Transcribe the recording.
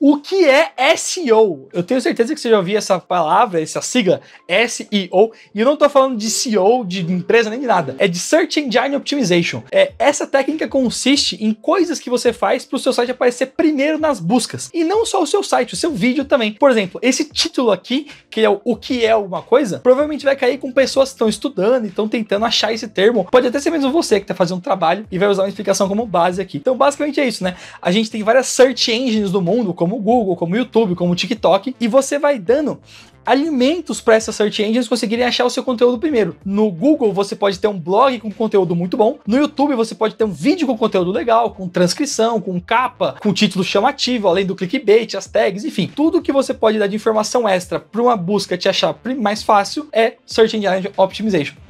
O que é SEO? Eu tenho certeza que você já ouviu essa palavra, essa sigla, SEO, e eu não estou falando de SEO, de empresa, nem de nada. É de Search Engine Optimization. É, essa técnica consiste em coisas que você faz para o seu site aparecer primeiro nas buscas. E não só o seu site, o seu vídeo também. Por exemplo, esse título aqui, que é o, o que é alguma coisa, provavelmente vai cair com pessoas que estão estudando e estão tentando achar esse termo. Pode até ser mesmo você que está fazendo um trabalho e vai usar uma explicação como base aqui. Então, basicamente é isso, né? A gente tem várias search engines do mundo, como como o Google, como o YouTube, como o TikTok, e você vai dando alimentos para essas search engines conseguirem achar o seu conteúdo primeiro. No Google você pode ter um blog com conteúdo muito bom, no YouTube você pode ter um vídeo com conteúdo legal, com transcrição, com capa, com título chamativo, além do clickbait, as tags, enfim, tudo que você pode dar de informação extra para uma busca te achar mais fácil é search engine optimization.